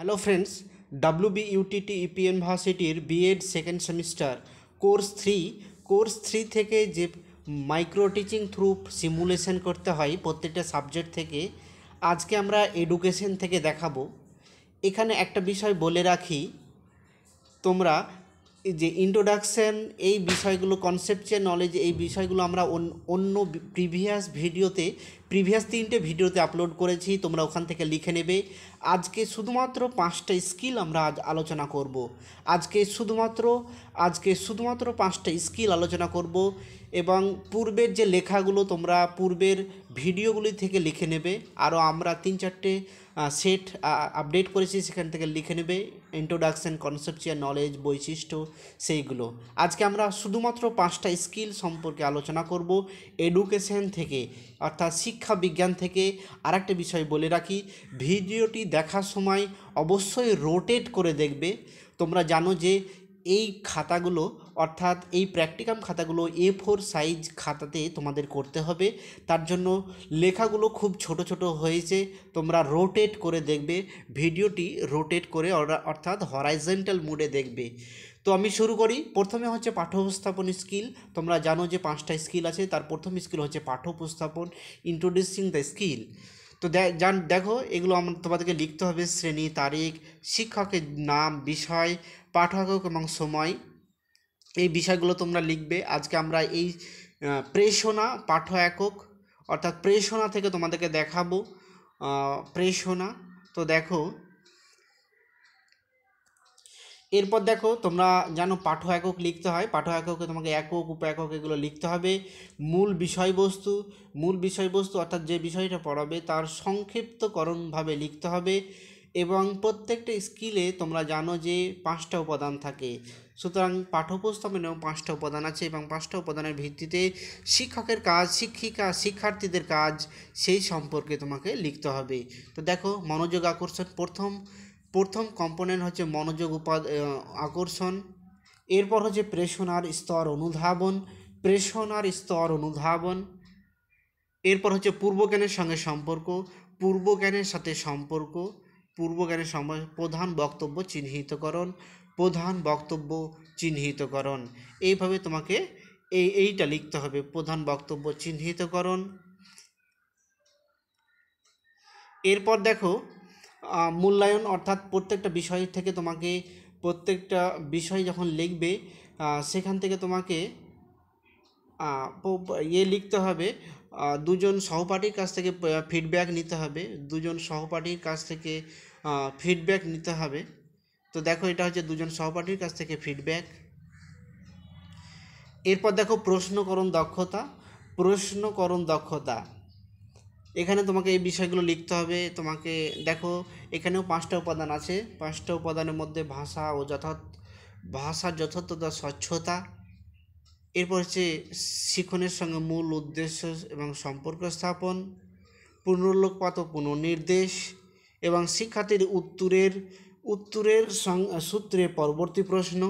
hello friends B UTT EPN ভার্সিটির B Ed second semester course three course three থেকে যে micro teaching through simulation করতে হয় প্রত্যেকটা সাবজেক্ট থেকে আজকে আমরা এডুকেশন থেকে দেখাবো এখানে একটা বিষয় বলে রাখি তোমরা যে ইন্ট্রোডাকশান এই বিষয়গুলো কনসেপচুয়াল নলেজ এই বিষয়গুলো আমরা অন্য প্রিভিয়াস ভিডিওতে প্রিভিয়াস তিনটে ভিডিওতে আপলোড করেছি তোমরা ওখান থেকে লিখে নেবে আজকে শুধুমাত্র পাঁচটা স্কিল আমরা আজ আলোচনা করব আজকে শুধুমাত্র আজকে শুধুমাত্র পাঁচটা স্কিল আলোচনা করব এবং পূর্বের যে লেখাগুলো তোমরা পূর্বের ভিডিওগুলি থেকে লিখে নেবে আরও আমরা তিন চারটে সেট আপডেট করেছি সেখান থেকে লিখে নেবে ইন্ট্রোডাকশান কনসেপচুয়াল নলেজ বৈশিষ্ট্য সেইগুলো আজকে আমরা শুধুমাত্র পাঁচটা স্কিল সম্পর্কে আলোচনা করব এডুকেশন থেকে অর্থাৎ শিক্ষা বিজ্ঞান থেকে আরেকটা বিষয় বলে রাখি ভিডিওটি দেখার সময় অবশ্যই রোটেট করে দেখবে তোমরা জানো যে এই খাতাগুলো অর্থাৎ এই প্র্যাকটিকাম খাতাগুলো এ ফোর সাইজ খাতাতে তোমাদের করতে হবে তার জন্য লেখাগুলো খুব ছোট ছোট হয়েছে তোমরা রোটেট করে দেখবে ভিডিওটি রোটেট করে অর্থাৎ হরাইজেন্টাল মুডে দেখবে তো আমি শুরু করি প্রথমে হচ্ছে পাঠ্য উপস্থাপন স্কিল তোমরা জানো যে পাঁচটা স্কিল আছে তার প্রথম স্কিল হচ্ছে পাঠ্য উপস্থাপন ইন্ট্রোডিউসিং দ্য স্কিল তো জান দেখো এগুলো আমরা তোমাদেরকে লিখতে হবে শ্রেণী তারিখ শিক্ষকের নাম বিষয় পাঠক এবং সময় এই বিষয়গুলো তোমরা লিখবে আজকে আমরা এই প্রেষণা পাঠ একক অর্থাৎ প্রেষণা থেকে তোমাদেরকে দেখাবো প্রেষণা তো দেখো এরপর দেখো তোমরা জানো পাঠ একক লিখতে হয় পাঠ এককে তোমাকে একক উপ একক এগুলো লিখতে হবে মূল বিষয়বস্তু মূল বিষয়বস্তু অর্থাৎ যে বিষয়টা পড়াবে তার সংক্ষিপ্তকরণভাবে লিখতে হবে এবং প্রত্যেকটা স্কিলে তোমরা জানো যে পাঁচটা উপাদান থাকে সুতরাং পাঠ্যপুস্তকেও পাঁচটা উপাদান আছে এবং পাঁচটা উপাদানের ভিত্তিতে শিক্ষকের কাজ শিক্ষিকা শিক্ষার্থীদের কাজ সেই সম্পর্কে তোমাকে লিখতে হবে তো দেখো মনোযোগ আকর্ষণ প্রথম প্রথম কম্পোনেন্ট হচ্ছে মনোযোগ উপাদ আকর্ষণ এরপর হচ্ছে প্রেষণার স্তর অনুধাবন প্রেষণার স্তর অনুধাবন এরপর হচ্ছে পূর্বজ্ঞানের সঙ্গে সম্পর্ক পূর্বজ্ঞানের সাথে সম্পর্ক সময় প্রধান বক্তব্য চিহ্নিতকরণ প্রধান বক্তব্য চিহ্নিতকরণ এইভাবে তোমাকে এই এইটা লিখতে হবে প্রধান বক্তব্য চিহ্নিতকরণ এরপর দেখো মূল্যায়ন অর্থাৎ প্রত্যেকটা বিষয় থেকে তোমাকে প্রত্যেকটা বিষয় যখন লিখবে সেখান থেকে তোমাকে ইয়ে লিখতে হবে দুজন সহপাঠীর কাছ থেকে ফিডব্যাক নিতে হবে দুজন সহপাঠীর কাছ থেকে ফিডব্যাক নিতে হবে তো দেখো এটা হচ্ছে দুজন সহপাঠীর কাছ থেকে ফিডব্যাক এরপর দেখো প্রশ্নকরণ দক্ষতা প্রশ্নকরণ দক্ষতা এখানে তোমাকে এই বিষয়গুলো লিখতে হবে তোমাকে দেখো এখানেও পাঁচটা উপাদান আছে পাঁচটা উপাদানের মধ্যে ভাষা ও যথার্থ ভাষার যথার্থতা স্বচ্ছতা এরপর হচ্ছে শিখনের সঙ্গে মূল উদ্দেশ্য এবং সম্পর্ক স্থাপন পুনর্লোকপাত পুনর্নির্দেশ এবং শিক্ষার্থীর উত্তরের উত্তরের সূত্রে পরবর্তী প্রশ্ন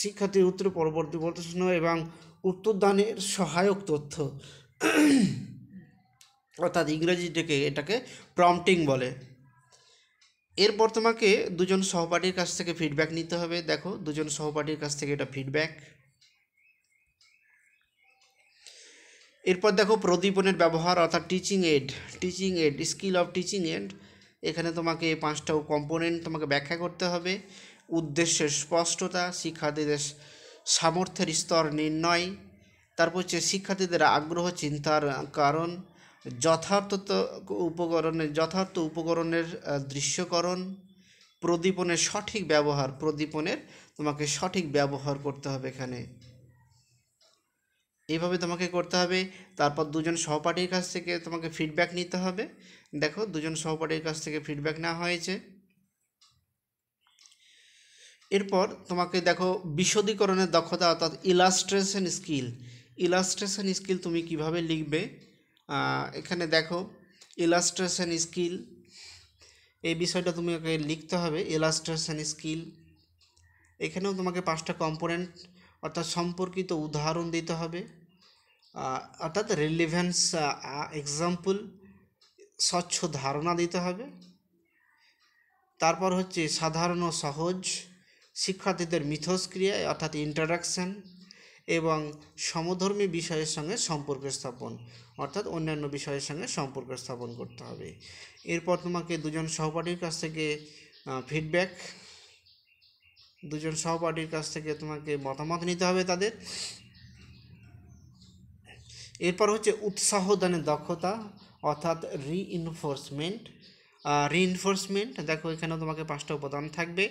শিক্ষার্থীর উত্তর পরবর্তী প্রশ্ন এবং উত্তরদানের সহায়ক তথ্য অর্থাৎ ইংরেজিটাকে এটাকে প্রম্পটিং বলে এরপর তোমাকে দুজন সহপাঠীর কাছ থেকে ফিডব্যাক নিতে হবে দেখো দুজন সহপাঠীর কাছ থেকে এটা ফিডব্যাক এরপর দেখো প্রদীপনের ব্যবহার অর্থাৎ teaching aid teaching aid skill of teaching aid এখানে তোমাকে পাঁচটা কম্পোনেন্ট তোমাকে ব্যাখ্যা করতে হবে উদ্দেশ্যের স্পষ্টতা শিক্ষার্থীদের সামর্থ্যের স্তর নির্ণয় তারপর হচ্ছে শিক্ষার্থীদের আগ্রহ চিন্তার কারণ যথার্থ উপকরণের যথার্থ উপকরণের দৃশ্যকরণ প্রদীপনের সঠিক ব্যবহার প্রদীপনের তোমাকে সঠিক ব্যবহার করতে হবে এখানে এইভাবে তোমাকে করতে হবে তারপর দুজন সহপাঠীর কাছ থেকে তোমাকে ফিডব্যাক নিতে হবে দেখো দুজন সহপাঠীর কাছ থেকে ফিডব্যাক নেওয়া হয়েছে এরপর তোমাকে দেখো বিশদীকরণের দক্ষতা অর্থাৎ ইলাস্ট্রেশন স্কিল ইলাস্ট্রেশন স্কিল তুমি কিভাবে লিখবে এখানে দেখো ইলাস্ট্রেশন স্কিল এই বিষয়টা তুমি ওকে লিখতে হবে ইলাস্ট্রেশন স্কিল এখানেও তোমাকে পাঁচটা কম্পোনেন্ট অর্থাৎ সম্পর্কিত উদাহরণ দিতে হবে অর্থাৎ রিলিভেন্স এক্সাম্পল স্বচ্ছ ধারণা দিতে হবে তারপর হচ্ছে সাধারণ সহজ শিক্ষার্থীদের মিথস্ক্রিয়া অর্থাৎ ইন্টারাকশান এবং সমধর্মী বিষয়ের সঙ্গে সম্পর্ক স্থাপন অর্থাৎ অন্যান্য বিষয়ের সঙ্গে সম্পর্ক স্থাপন করতে হবে এরপর তোমাকে দুজন সহপাঠীর কাছ থেকে ফিডব্যাক দুজন সহপাঠীর কাছ থেকে তোমাকে মতামত নিতে হবে তাদের এরপর হচ্ছে উৎসাহ দানের দক্ষতা অর্থাৎ রিইনফোর্সমেন্ট রিইনফোর্সমেন্ট দেখো এখানেও তোমাকে পাঁচটা উপাদান থাকবে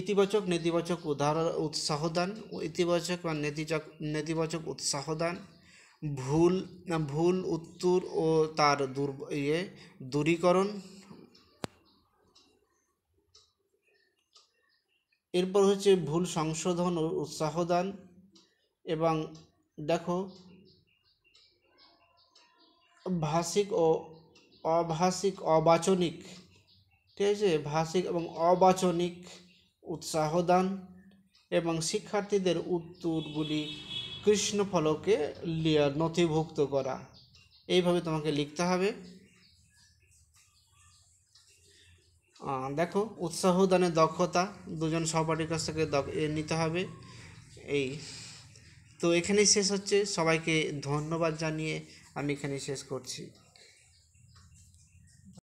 ইতিবাচক নেতিবাচক উদাহরণ উৎসাহদান ইতিবাচক বা নেতিবাচক নেতিবাচক উৎসাহদান ভুল ভুল উত্তর ও তার দূর ইয়ে দূরীকরণ এরপর হচ্ছে ভুল সংশোধন ও উৎসাহদান এবং দেখো ভাষিক ও অভাষিক অবাচনিক ঠিক আছে ভাষিক এবং অবাচনিক উৎসাহদান এবং শিক্ষার্থীদের উত্তরগুলি কৃষ্ণ ফলকে নথিভুক্ত করা এইভাবে তোমাকে লিখতে হবে দেখো উৎসাহদানের দক্ষতা দুজন সহপাঠীর কাছ থেকে নিতে হবে এই তো এখানেই শেষ হচ্ছে সবাইকে ধন্যবাদ জানিয়ে আমি এখানে শেষ করছি